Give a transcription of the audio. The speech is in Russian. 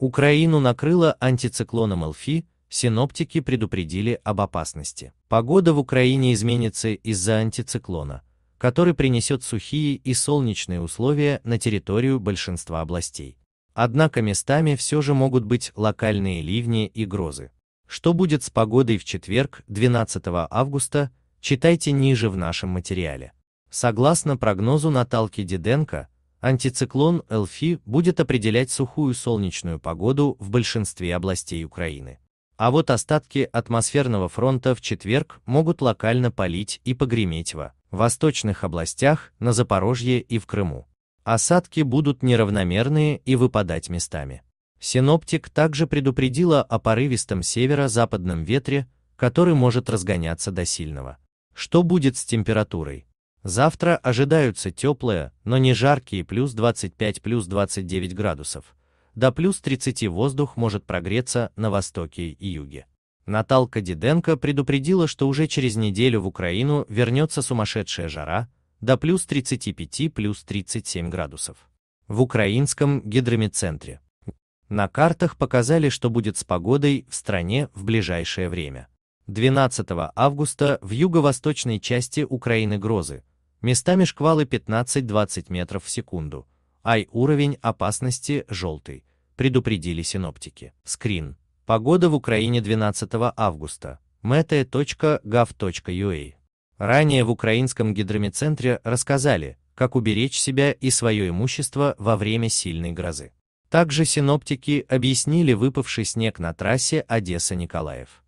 Украину накрыло антициклоном Элфи, синоптики предупредили об опасности. Погода в Украине изменится из-за антициклона, который принесет сухие и солнечные условия на территорию большинства областей. Однако местами все же могут быть локальные ливни и грозы. Что будет с погодой в четверг, 12 августа, читайте ниже в нашем материале. Согласно прогнозу Наталки Диденко, Антициклон Элфи будет определять сухую солнечную погоду в большинстве областей Украины. А вот остатки атмосферного фронта в четверг могут локально полить и погреметь во восточных областях, на Запорожье и в Крыму. Осадки будут неравномерные и выпадать местами. Синоптик также предупредила о порывистом северо-западном ветре, который может разгоняться до сильного. Что будет с температурой? Завтра ожидаются теплые, но не жаркие плюс 25 плюс 29 градусов. До плюс 30 воздух может прогреться на востоке и юге. Наталка Диденко предупредила, что уже через неделю в Украину вернется сумасшедшая жара, до плюс 35 плюс 37 градусов. В украинском гидромедцентре. На картах показали, что будет с погодой в стране в ближайшее время. 12 августа в юго-восточной части Украины грозы, Местами шквалы 15-20 метров в секунду. Ай, уровень опасности желтый, предупредили синоптики. Скрин. Погода в Украине 12 августа. mete.gov.ua а. Ранее в Украинском гидромедцентре рассказали, как уберечь себя и свое имущество во время сильной грозы. Также синоптики объяснили выпавший снег на трассе Одесса-Николаев.